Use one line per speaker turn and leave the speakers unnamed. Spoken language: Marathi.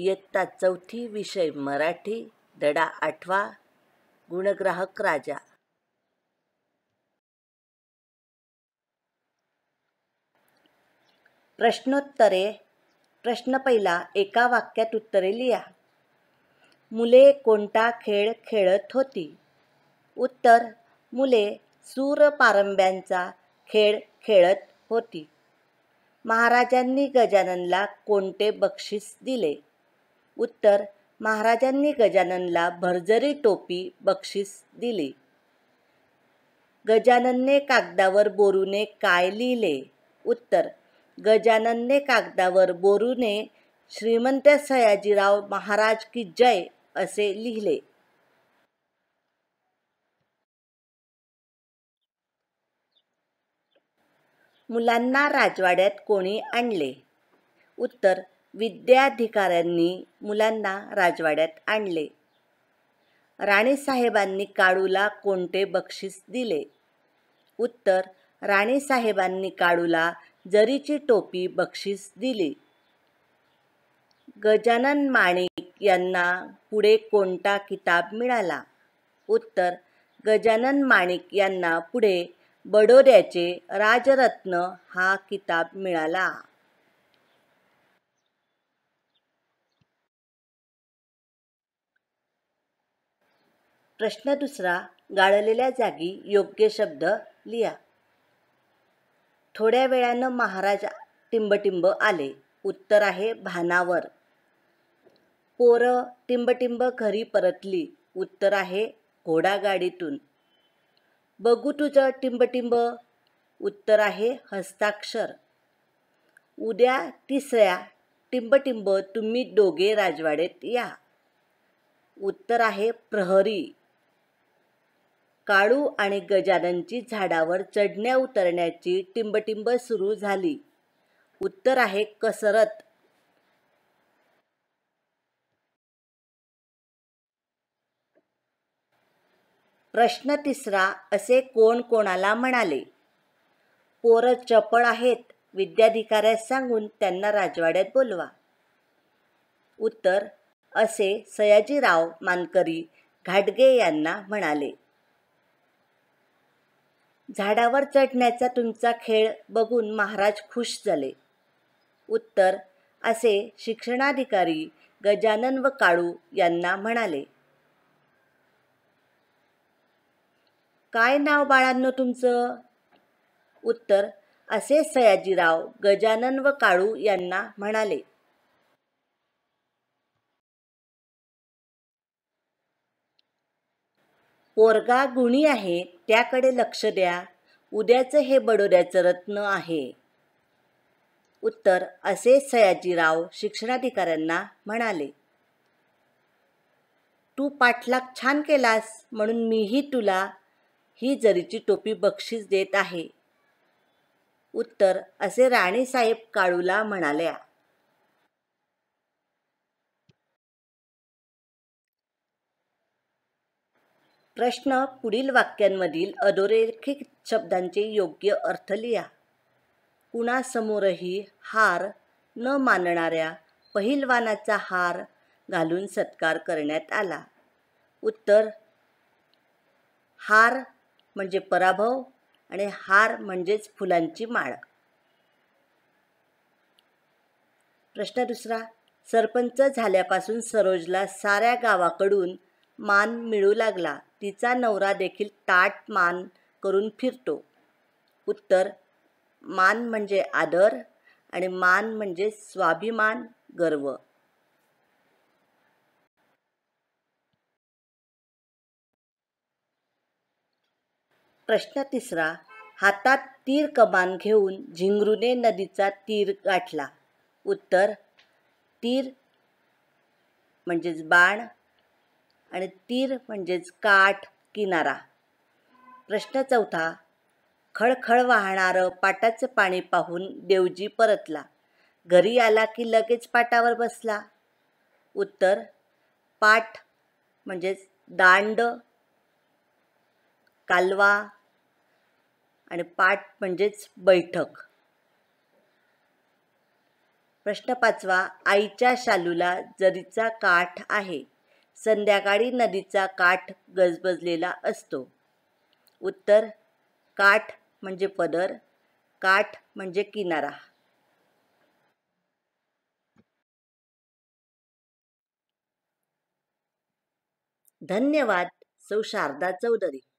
इयत्ता चौथी विषय मराठी दडा आठवा गुणग्राहक राजा प्रश्नोत्तरे प्रश्न पहिला एका वाक्यात उत्तरे लिहा मुले कोणता खेळ खेळत होती उत्तर मुले सूर पारंब्यांचा खेळ खेळत होती महाराजांनी गजाननला कोणते बक्षीस दिले उत्तर महाराजांनी गजाननला भरजरी टोपी बक्षीस दिली गजाननने कागदावर बोरूने काय लिहिले उत्तर गजाननने कागदावर बोरूने श्रीमंत सयाजीराव महाराज की जय असे लिहिले मुलांना राजवाड्यात कोणी आणले उत्तर विद्याधिकाऱ्यांनी मुलांना राजवाड्यात आणले राणेसाहेबांनी काळूला कोणते बक्षीस दिले उत्तर राणेसाहेबांनी काळूला जरीची टोपी बक्षीस दिली गजानन माणिक यांना पुढे कोणता किताब मिळाला उत्तर गजानन माणिक यांना पुढे बडोद्याचे राजरत्न हा किताब मिळाला प्रश्न दुसरा गाळलेल्या जागी योग्य शब्द लिहा थोड्या वेळानं महाराज टिंबटिंब आले उत्तर आहे भानावर पोरं टिंबटिंब घरी परतली उत्तर आहे घोडागाडीतून बघू तुझं टिंबटिंब उत्तर आहे हस्ताक्षर उद्या तिसऱ्या टिंबटिंब तुम्ही दोघे राजवाड्यात या उत्तर आहे प्रहरी काळू आणि गजाननची झाडावर चढण्या उतरण्याची टिंबटिंब सुरू झाली उत्तर आहे कसरत प्रश्न तिसरा असे कोण कोणाला म्हणाले पोरं चपळ आहेत विद्याधिकाऱ्यास सांगून त्यांना राजवाड्यात बोलवा उत्तर असे सयाजीराव मानकरी घाटगे यांना म्हणाले झाडावर चढण्याचा तुमचा खेळ बघून महाराज खुश झाले उत्तर असे शिक्षणाधिकारी गजानन व काळू यांना म्हणाले काय नाव बाळांनो तुमचं उत्तर असे सयाजीराव गजानन व काळू यांना म्हणाले पोरगा गुणी आहे त्याकडे लक्ष द्या उद्याचं हे बडोद्याचं रत्न आहे उत्तर असे सयाजीराव शिक्षणाधिकाऱ्यांना म्हणाले तू पाठलाग छान केलास म्हणून मीही तुला ही जरीची टोपी बक्षीस देत आहे उत्तर असे राणीसाहेब काळूला म्हणाल्या प्रश्न पुढील वाक्यांमधील अधोरेखित शब्दांचे योग्य अर्थ लिहा कुणासमोरही हार न मानणाऱ्या पहिलवानाचा हार घालून सत्कार करण्यात आला उत्तर हार म्हणजे पराभव आणि हार म्हणजेच फुलांची माळ प्रश्न दुसरा सरपंच झाल्यापासून सरोजला साऱ्या गावाकडून मान मिळू लागला तिचा नवरा देखील ताट मान करून फिरतो उत्तर मान म्हणजे आदर आणि मान म्हणजे स्वाभिमान गर्व प्रश्न तिसरा हातात तीर कमान घेऊन झिंगरूने नदीचा तीर गाठला उत्तर तीर म्हणजेच बाण आणि तीर म्हणजेच काठ किनारा प्रश्न चौथा खळखळ वाहणारं पाटाचं पाणी पाहून देवजी परतला घरी आला की लगेच पाटावर बसला उत्तर पाठ म्हणजेच दांड कालवा आणि पाठ म्हणजेच बैठक प्रश्न पाचवा आईच्या शालूला जरीचा काठ आहे संध्याकाळी नदीचा काठ गजबजलेला असतो उत्तर काठ म्हणजे पदर काठ म्हणजे किनारा धन्यवाद सौ शारदा चौधरी